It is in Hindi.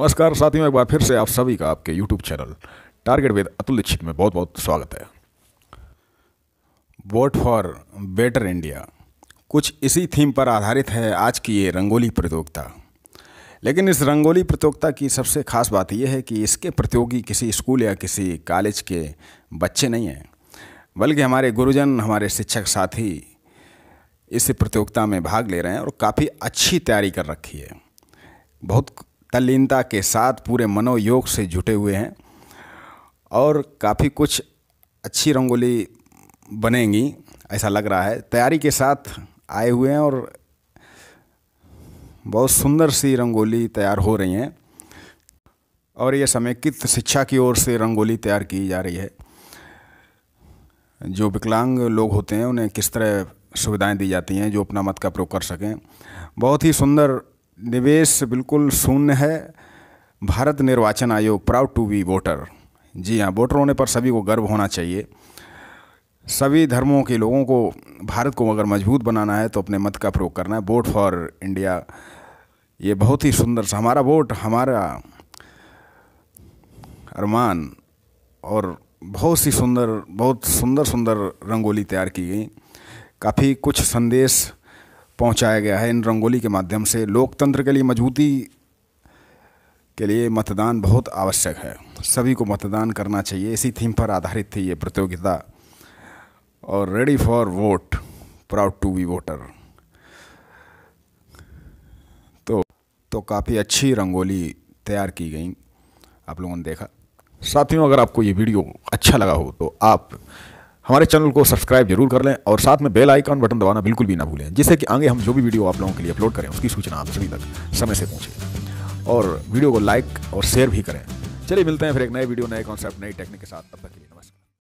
नमस्कार साथियों एक बार फिर से आप सभी का आपके YouTube channel target with Atul Dikshit में बहुत बहुत स्वागत है वोट फॉर बेटर इंडिया कुछ इसी थीम पर आधारित है आज की ये रंगोली प्रतियोगिता लेकिन इस रंगोली प्रतियोगिता की सबसे खास बात यह है कि इसके प्रतियोगी किसी स्कूल या किसी कॉलेज के बच्चे नहीं हैं बल्कि हमारे गुरुजन हमारे शिक्षक साथी इस प्रतियोगिता में भाग ले रहे हैं और काफ़ी अच्छी तैयारी कर रखी है बहुत तल्लीनता के साथ पूरे मनोयोग से जुटे हुए हैं और काफ़ी कुछ अच्छी रंगोली बनेंगी ऐसा लग रहा है तैयारी के साथ आए हुए हैं और बहुत सुंदर सी रंगोली तैयार हो रही हैं और यह समेकित शिक्षा की ओर से रंगोली तैयार की जा रही है जो विकलांग लोग होते हैं उन्हें किस तरह सुविधाएं दी जाती हैं जो अपना मत का प्रयोग कर सकें बहुत ही सुंदर निवेश बिल्कुल शून्य है भारत निर्वाचन आयोग प्राउड टू बी वोटर जी हाँ वोटर होने पर सभी को गर्व होना चाहिए सभी धर्मों के लोगों को भारत को अगर मजबूत बनाना है तो अपने मत का प्रयोग करना है वोट फॉर इंडिया ये बहुत ही सुंदर सा हमारा वोट हमारा अरमान और बहुत सी सुंदर बहुत सुंदर सुंदर रंगोली तैयार की गई काफ़ी कुछ संदेश पहुंचाया गया है इन रंगोली के माध्यम से लोकतंत्र के लिए मजबूती के लिए मतदान बहुत आवश्यक है सभी को मतदान करना चाहिए इसी थीम पर आधारित थी ये प्रतियोगिता और ready for vote proud to be voter तो तो काफ़ी अच्छी रंगोली तैयार की गई आप लोगों ने देखा साथियों अगर आपको ये वीडियो अच्छा लगा हो तो आप हमारे चैनल को सब्सक्राइब जरूर कर लें और साथ में बेल आइकॉन बटन दबाना बिल्कुल भी ना भूलें जिससे कि आगे हम जो भी वीडियो आप लोगों के लिए अपलोड करें उसकी सूचना आप सभी तक समय से पहुँचे और वीडियो को लाइक और शेयर भी करें चलिए मिलते हैं फिर एक नए वीडियो नए कॉन्सेप्ट नई टेक्निक के साथ तब तक के लिए